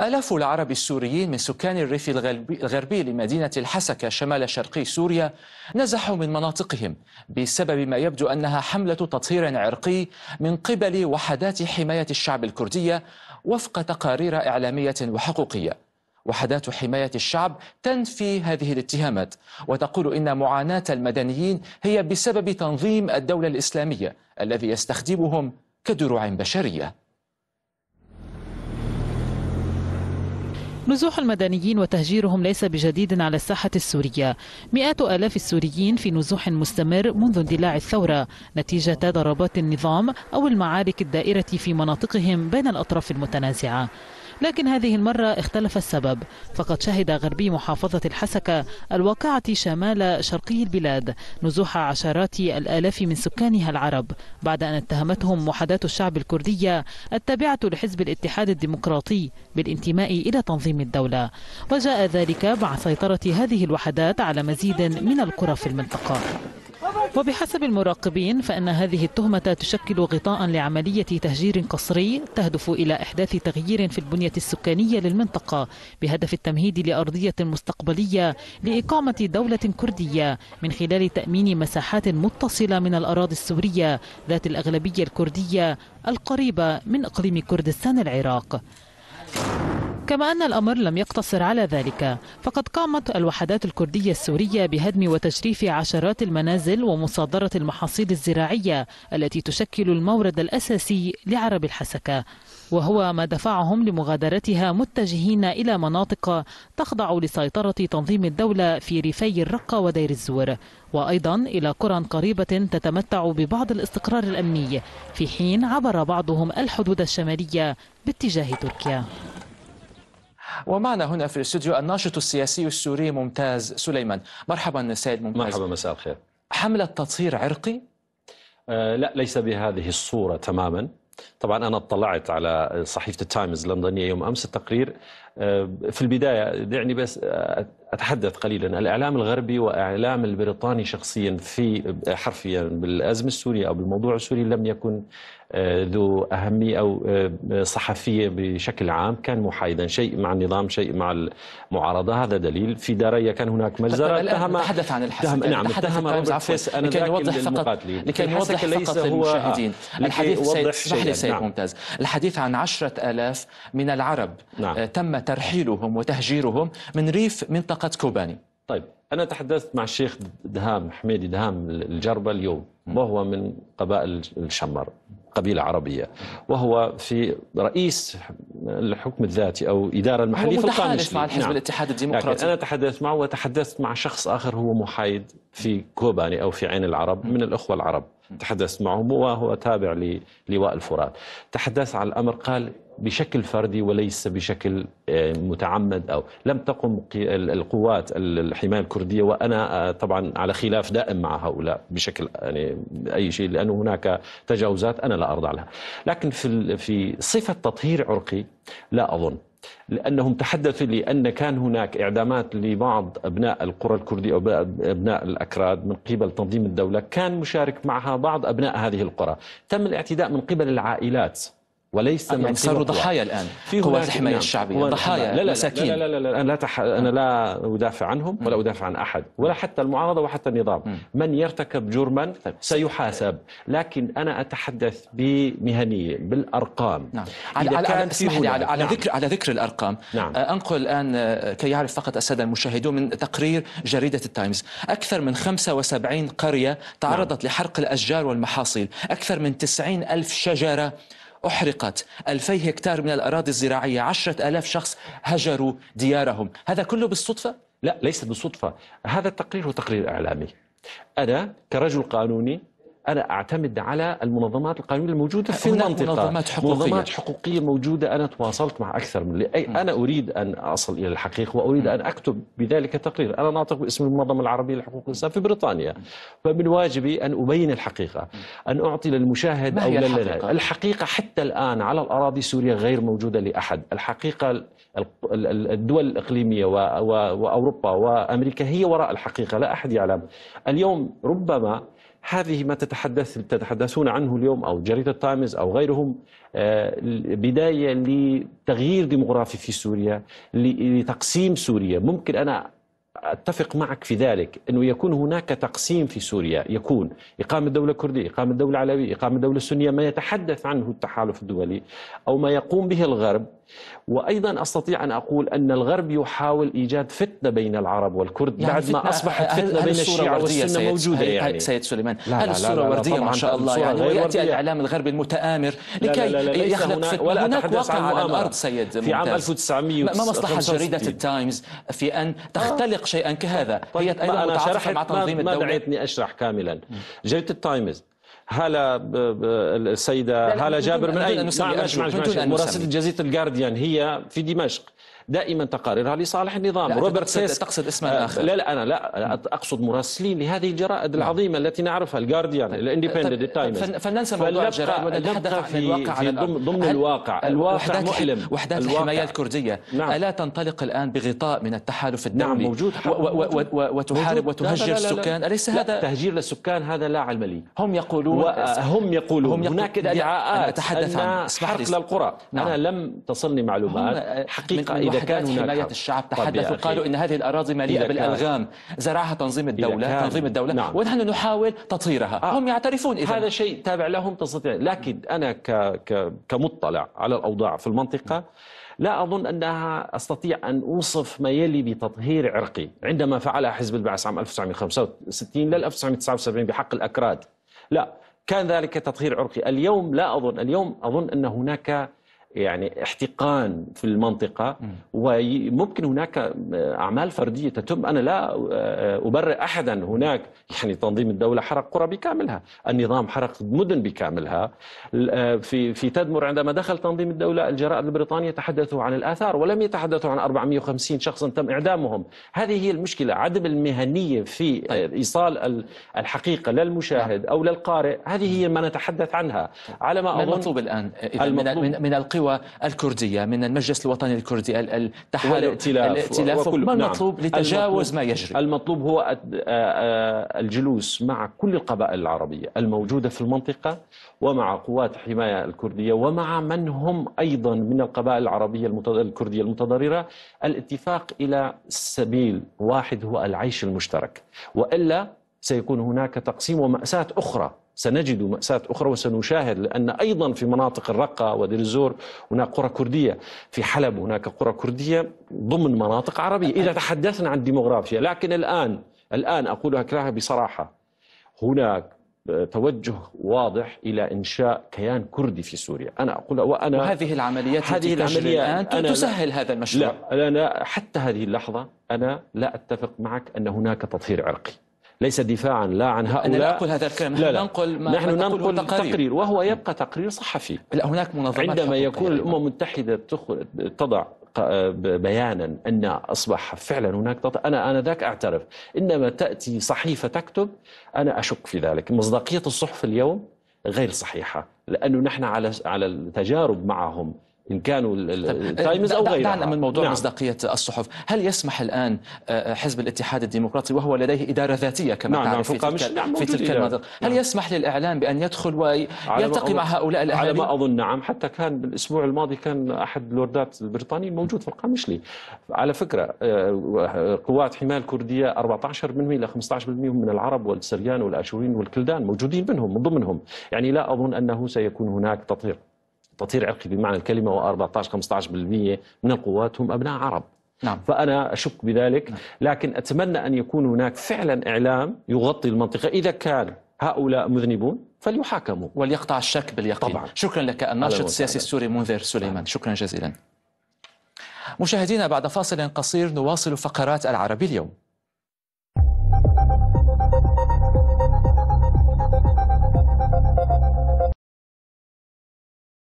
آلاف العرب السوريين من سكان الريف الغربي لمدينة الحسكة شمال شرقي سوريا نزحوا من مناطقهم بسبب ما يبدو أنها حملة تطهير عرقي من قبل وحدات حماية الشعب الكردية وفق تقارير إعلامية وحقوقية وحدات حماية الشعب تنفي هذه الاتهامات وتقول إن معاناة المدنيين هي بسبب تنظيم الدولة الإسلامية الذي يستخدمهم كدروع بشريه نزوح المدنيين وتهجيرهم ليس بجديد على الساحة السورية مئات آلاف السوريين في نزوح مستمر منذ اندلاع الثورة نتيجة ضربات النظام أو المعارك الدائرة في مناطقهم بين الأطراف المتنازعة لكن هذه المرة اختلف السبب فقد شهد غربي محافظة الحسكة الواقعة شمال شرقي البلاد نزوح عشرات الآلاف من سكانها العرب بعد أن اتهمتهم وحدات الشعب الكردية التابعة لحزب الاتحاد الديمقراطي بالانتماء إلى تنظيم الدولة وجاء ذلك مع سيطرة هذه الوحدات على مزيد من القرى في المنطقة وبحسب المراقبين فإن هذه التهمة تشكل غطاء لعملية تهجير قسري تهدف إلى إحداث تغيير في البنية السكانية للمنطقة بهدف التمهيد لأرضية مستقبلية لإقامة دولة كردية من خلال تأمين مساحات متصلة من الأراضي السورية ذات الأغلبية الكردية القريبة من إقليم كردستان العراق كما أن الأمر لم يقتصر على ذلك فقد قامت الوحدات الكردية السورية بهدم وتجريف عشرات المنازل ومصادرة المحاصيل الزراعية التي تشكل المورد الأساسي لعرب الحسكة وهو ما دفعهم لمغادرتها متجهين إلى مناطق تخضع لسيطرة تنظيم الدولة في ريفي الرقة ودير الزور وأيضا إلى قرى قريبة تتمتع ببعض الاستقرار الأمني في حين عبر بعضهم الحدود الشمالية باتجاه تركيا ومعنا هنا في الاستوديو الناشط السياسي السوري ممتاز سليمان مرحبا سيد ممتاز مرحبا مساء الخير حملة تطهير عرقي؟ آه لا ليس بهذه الصورة تماما طبعا أنا اطلعت على صحيفة التايمز اللندنية يوم أمس التقرير آه، في البداية دعني بس أتحدث قليلا الإعلام الغربي وإعلام البريطاني شخصيا في حرفيا بالأزمة السورية أو بالموضوع السوري لم يكن آه، ذو أهمية أو آه، صحفية بشكل عام كان محايدا شيء مع النظام شيء مع المعارضة هذا دليل في داريا كان هناك مجزرة اتهم تحدث عن الحسن نعم اتهم روبرت فيس أنا لكي نوضح فقط لكي نوضح فقط للمشاهدين الحديث سيد نعم. ممتاز الحديث عن عشرة آلاف من العرب نعم. تمت ترحيلهم وتهجيرهم من ريف منطقة كوباني طيب أنا تحدثت مع الشيخ دهام حميدي دهام الجربة اليوم وهو من قبائل الشمر قبيلة عربية وهو في رئيس الحكم الذاتي أو إدارة المحلية في القانون مع الحزب نعم. الاتحاد الديمقراطي أنا تحدثت معه وتحدثت مع شخص آخر هو محايد في كوباني أو في عين العرب من الأخوة العرب تحدثت معه وهو تابع للواء الفرات تحدث عن الأمر قال بشكل فردي وليس بشكل آه، متعمد أو لم تقم القوات الحماية الكردية وأنا آه، طبعا على خلاف دائم مع هؤلاء بشكل يعني أي شيء لأن هناك تجاوزات أنا لا أرضى لها لكن في في صفة تطهير عرقي لا أظن لانهم تحدثوا لي ان كان هناك اعدامات لبعض ابناء القرى الكرديه او ابناء الاكراد من قبل تنظيم الدوله كان مشارك معها بعض ابناء هذه القرى تم الاعتداء من قبل العائلات وليس يعني صاروا ضحايا الان في قوات الحمايه نعم. الشعبيه ضحايا لا لا مساكين لا لا لا, لا, لا, لا تح... انا لا ادافع عنهم ولا ادافع عن احد ولا حتى المعارضه وحتى النظام من يرتكب جرما سيحاسب لكن انا اتحدث بمهنيه بالارقام نعم. على, على, اسمح لي على, على ذكر على ذكر الارقام نعم. انقل الان كي يعرف فقط الساده المشاهدون من تقرير جريده التايمز اكثر من 75 قريه تعرضت نعم. لحرق الاشجار والمحاصيل اكثر من 90 الف شجره أحرقت ألفي هكتار من الأراضي الزراعية عشرة ألاف شخص هجروا ديارهم هذا كله بالصدفة؟ لا ليس بالصدفة هذا التقرير هو تقرير إعلامي أنا كرجل قانوني انا اعتمد على المنظمات القانونيه الموجوده في المنطقه منظمات حقوقيه منظمات حقوقيه موجوده انا تواصلت مع اكثر من أي انا اريد ان اصل الى الحقيقه واريد ان اكتب بذلك تقرير انا ناطق باسم المنظمه العربيه لحقوق الانسان في بريطانيا فمن واجبي ان ابين الحقيقه ان اعطي للمشاهد او للحقيقة؟, الحقيقه حتى الان على الاراضي السوريه غير موجوده لاحد الحقيقه الدول الاقليميه واوروبا وامريكا هي وراء الحقيقه لا احد يعلم اليوم ربما هذه ما تتحدث تتحدثون عنه اليوم أو جريدة تايمز أو غيرهم آه، بداية لتغيير ديمغرافي في سوريا لتقسيم سوريا ممكن أنا اتفق معك في ذلك انه يكون هناك تقسيم في سوريا يكون اقامه دوله كرديه، اقامه دوله علويه، اقامه دوله سنيه ما يتحدث عنه التحالف الدولي او ما يقوم به الغرب وأيضا أستطيع أن أقول أن الغرب يحاول إيجاد فتنة بين العرب والكرد يعني بعد ما أصبحت فتنة بين الشيعة والسنة موجودة هل يعني سيد سليمان لا هل لا الصورة لا لا وردية ما شاء الله يعني ويأتي الإعلام الغربي المتآمر لكي لا لا لا يخلق هنا فتنة ولا هناك واقع على الأرض سيد في عام 1900 ما مصلحة جريدة التايمز في أن تختلق شيئا كهذا طيب، هي أيضا متعاطفة مع تنظيم الدولة ما دعيتني أشرح كاملا جريدة التايمز هلا السيده هلا جابر من اي مراسله جزيره الجارديان هي في دمشق دائما تقاريرها لصالح النظام روبرت سيسك تقصد اسم آه، آخر. لا لا انا لا اقصد مراسلين لهذه الجرائد نعم. العظيمه التي نعرفها الجارديان طيب، الاندبندنت طيب، تايمز فلننسى موضوع الجرائد ونتحدث عن الواقع في ضمن, الواقع الواقع مؤلم وحدات الحماية الكردية نعم. ألا تنطلق الآن بغطاء من التحالف الدولي نعم موجود وتحارب وتهجر السكان أليس هذا تهجير للسكان هذا لا علم لي آه، هم يقولون هم يقولون هناك ادعاءات أتحدث عن حرق للقرى أنا نعم. لم تصلني معلومات آه، حقيقة وحدات حماية نعم. الشعب تحدثوا قالوا إن هذه الأراضي مليئة بالألغام زرعها تنظيم الدولة تنظيم الدولة نعم. ونحن نحاول تطهيرها آه. هم يعترفون إذا هذا شيء تابع لهم تستطيع لكن أنا ك... ك... كمطلع على الأوضاع في المنطقة لا أظن أنها أستطيع أن أوصف ما يلي بتطهير عرقي عندما فعلها حزب البعث عام 1965 لل 1979 بحق الأكراد لا كان ذلك تطهير عرقي اليوم لا أظن اليوم أظن أن هناك يعني احتقان في المنطقة وممكن هناك آه، أعمال فردية تتم أنا لا آه، آه، أبرئ أحدا هناك يعني تنظيم الدولة حرق قرى بكاملها النظام حرق مدن بكاملها في في تدمر عندما دخل تنظيم الدولة الجرائد البريطانية تحدثوا عن الآثار ولم يتحدثوا عن 450 شخصا تم إعدامهم هذه هي المشكلة عدم المهنية في طيب. إيصال الحقيقة للمشاهد أو للقارئ هذه هي ما نتحدث عنها على ما أظن المطلوب الآن من, من القوى القوى الكردية من المجلس الوطني الكردي التحالف والائتلاف الائتلاف وكل... ما نعم. المطلوب نعم. لتجاوز ما يجري المطلوب هو الجلوس مع كل القبائل العربية الموجودة في المنطقة ومع قوات الحماية الكردية ومع من هم أيضا من القبائل العربية الكردية المتضررة الاتفاق إلى سبيل واحد هو العيش المشترك وإلا سيكون هناك تقسيم ومأساة أخرى سنجد مأساة أخرى وسنشاهد لأن أيضا في مناطق الرقة ودير الزور هناك قرى كردية في حلب هناك قرى كردية ضمن مناطق عربية إذا تحدثنا عن الديموغرافيا لكن الآن الآن أقولها كلها بصراحة هناك توجه واضح الى انشاء كيان كردي في سوريا، انا اقول وانا وهذه العمليات هذه العمليات الان تسهل هذا المشروع لا انا حتى هذه اللحظه انا لا اتفق معك ان هناك تطهير عرقي. ليس دفاعا لا عن هؤلاء أنا لا أقول هذا الكلام لا لا. ننقل ما نحن ما ننقل تقرير. تقرير وهو يبقى تقرير صحفي لا هناك منظمات عندما يكون الأمم المتحدة تضع بيانا ان اصبح فعلا هناك تط... انا انا ذاك اعترف انما تاتي صحيفه تكتب انا اشك في ذلك مصداقيه الصحف اليوم غير صحيحه لانه نحن على على التجارب معهم ان كانوا التايمز او غيرها دعنا من موضوع نعم. مصداقيه الصحف، هل يسمح الان آه، آه، حزب الاتحاد الديمقراطي وهو لديه اداره ذاتيه كما نعم, نعم، تعرف نعم في تلك, نعم في تلك المناطق، نعم. هل يسمح للاعلام بان يدخل ويلتقي مع هؤلاء الاعلام؟ على ما اظن نعم، حتى كان بالاسبوع الماضي كان احد اللوردات البريطانيين موجود في القامشلي. على فكره آه، قوات حمايه الكرديه 14% الى 15% من العرب والسريان والاشوريين والكلدان موجودين منهم من ضمنهم، يعني لا اظن انه سيكون هناك تطهير. تطهير عرقي بمعنى الكلمة و14-15% من القوات هم أبناء عرب نعم. فأنا أشك بذلك نعم. لكن أتمنى أن يكون هناك فعلا إعلام يغطي المنطقة إذا كان هؤلاء مذنبون فليحاكموا وليقطع الشك باليقين طبعا. شكرا لك الناشط السياسي السوري منذر نعم. سليمان شكرا جزيلا مشاهدينا بعد فاصل قصير نواصل فقرات العربي اليوم